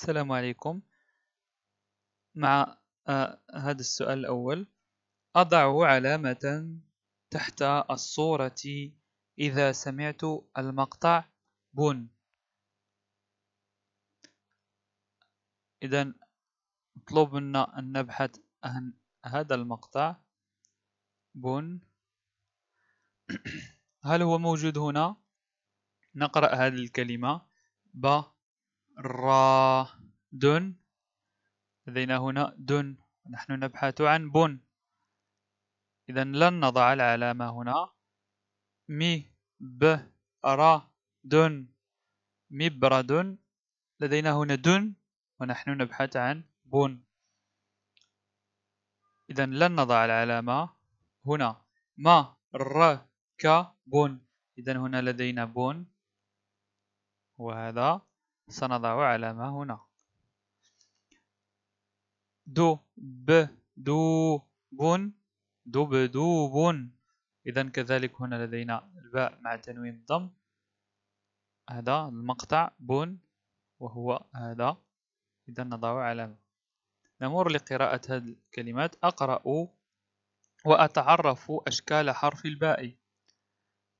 السلام عليكم مع آه هذا السؤال الأول أضع علامة تحت الصورة إذا سمعت المقطع بن إذا مطلوب منا أن نبحث عن هذا المقطع بن هل هو موجود هنا؟ نقرأ هذه الكلمة ب را دن لدينا هنا دن نحن نبحث عن بون إذا لن نضع العلامة هنا مي ب را دن دون لدينا هنا دن ونحن نبحث عن بون إذا لن نضع العلامة هنا ما ر ك بون إذا هنا لدينا بون وهذا سنضع علامة هنا دو ب ب دو بون إذا كذلك هنا لدينا الباء مع تنوين الضم هذا المقطع بون وهو هذا إذا نضع علامة نمر لقراءة هذه الكلمات أقرأ وأتعرف أشكال حرف الباء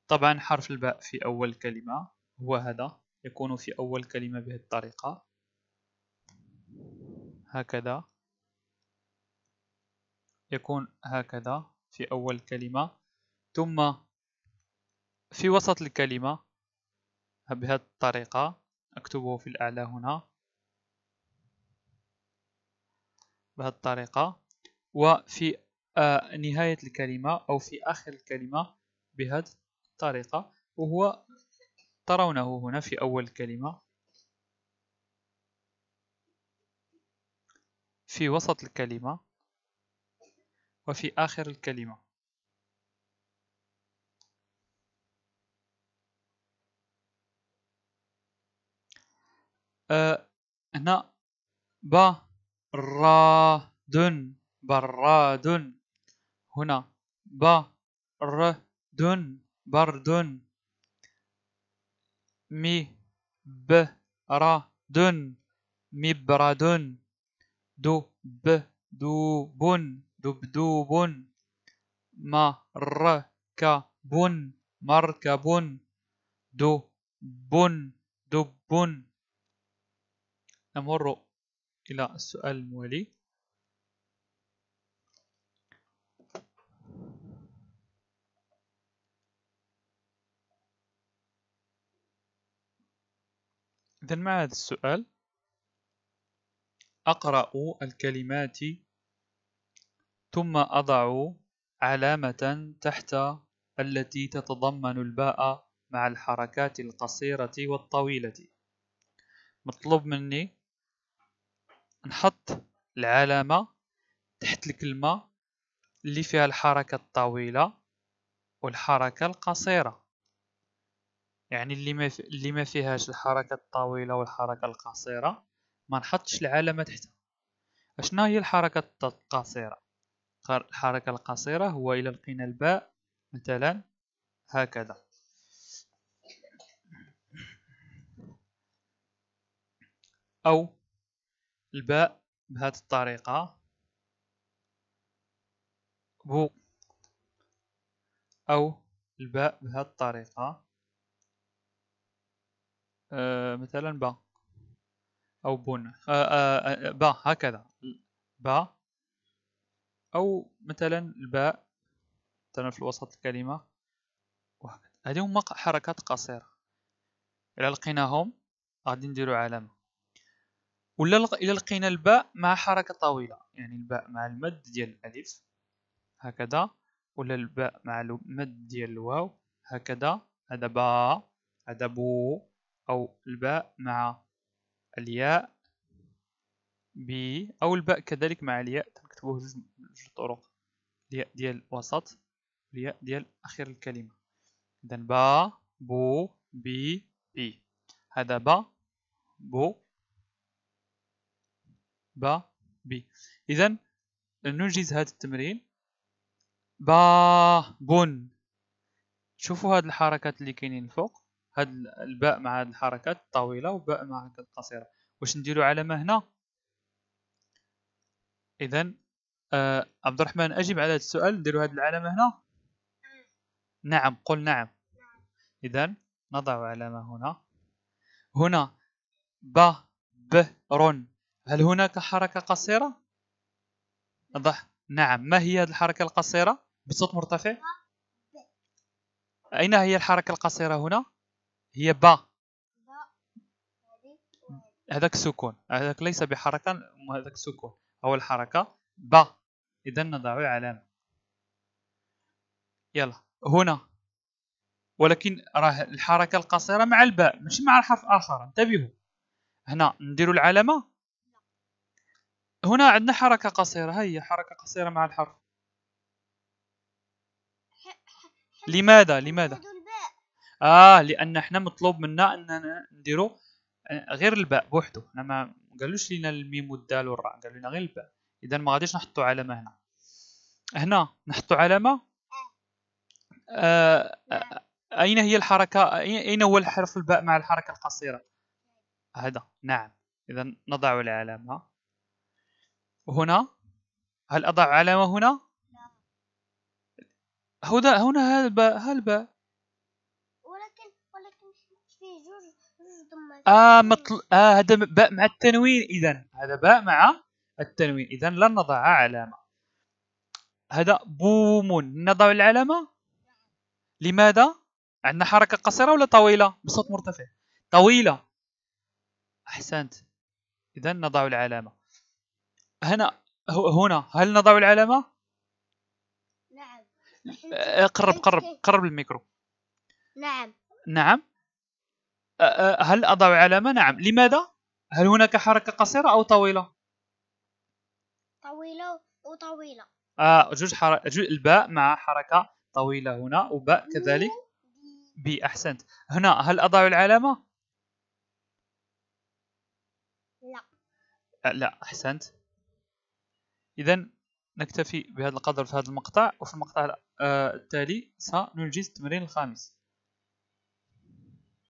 طبعا حرف الباء في أول كلمة هو هذا يكون في أول كلمة بهذه الطريقة هكذا يكون هكذا في أول كلمة ثم في وسط الكلمة بهذه الطريقة أكتبه في الأعلى هنا بهذه الطريقة وفي آه، نهاية الكلمة أو في آخر الكلمة بهذه الطريقة وهو ترونه هنا في أول الكلمة في وسط الكلمة وفي آخر الكلمة أه هنا براد براد هنا برد برد مي مي ب ب ب را برا دو دو دو دو ما ر ك مبرد مر ك دبدوب دو مركب دو دب نمر إلى السؤال الموالي إذا مع هذا السؤال أقرأ الكلمات ثم أضع علامة تحت التي تتضمن الباء مع الحركات القصيرة والطويلة مطلوب مني نحط العلامة تحت الكلمة اللي فيها الحركة الطويلة والحركة القصيرة يعني اللي ما في... اللي ما فيهاش الحركه الطويله والحركه القصيره ما نحطش العلامه تحتها اشنا هي الحركه القصيره الحركه القصيره هو الى لقينا الباء مثلا هكذا او الباء بهذه الطريقه بو أو الباء بهذه الطريقة آه، مثلا با أو بون آه، آه، با هكذا با أو مثلا الباء مثلا في وسط الكلمة وهكذا هذه هما حركات قصيرة إلا لقيناهم غادي نديرو علامة ولا إلا لقينا الباء مع حركة طويلة يعني الباء مع المد ديال الألف هكذا ولا الباء مع المد ديال الواو هكذا هذا با هذا بو أو الباء مع الياء ب أو الباء كذلك مع الياء تكتبوه بجوج طرق الياء ديال وسط والياء ديال أخير الكلمة إذا با بو بي بي هذا با بو با بي إذا ننجز هذا التمرين با بون شوفوا هاد الحركات اللي كاينين الفوق هاد الباء مع هاد الحركات الطويلة وباء مع هاد القصيرة واش نديرو علامة هنا إذا آه عبد الرحمن أجب على هذا السؤال نديرو هاد العلامة هنا نعم قل نعم إذا نضع علامة هنا هنا ب ب رن هل هناك حركة قصيرة؟ نضح نعم ما هي هذه الحركة القصيرة؟ بصوت مرتفع أين هي الحركة القصيرة هنا؟ هي با هذاك سكون هذاك ليس بحركة هذاك سكون هو الحركة با إذا نضع علامة يلا هنا ولكن راه الحركة القصيرة مع الباء مش مع الحرف آخر انتبهوا هنا نديروا العلامة هنا عندنا حركة قصيرة هي حركة قصيرة مع الحرف لماذا لماذا اه لان احنا مطلوب منا اننا نديرو آه، غير الباء بوحدو احنا ما قالوش لينا الميم والدال والراء قالوا لنا غير الباء اذا ما غاديش نحطو علامه هنا هنا نحطو علامه آه،, آه اين هي الحركه اين هو الحرف الباء مع الحركه القصيره هذا نعم اذا نضع العلامه هنا هل اضع علامه هنا نعم. هنا هنا هل الباء هل الباء آه مطل... آه، آ هذا باء مع التنوين إذا هذا باء مع التنوين إذا لن نضع علامة هذا بوم نضع العلامة لماذا؟ عندنا حركة قصيرة ولا طويلة؟ بصوت مرتفع طويلة أحسنت إذا نضع العلامة هنا هنا هل نضع العلامة؟ نعم قرب قرب قرب الميكرو نعم نعم هل أضع علامة؟ نعم لماذا؟ هل هناك حركة قصيرة أو طويلة؟ طويلة وطويلة آه جوج حركة جو الباء مع حركة طويلة هنا وباء كذلك بي أحسنت هنا هل أضع العلامة؟ لا آه لا أحسنت إذا نكتفي بهذا القدر في هذا المقطع وفي المقطع التالي سننجز التمرين الخامس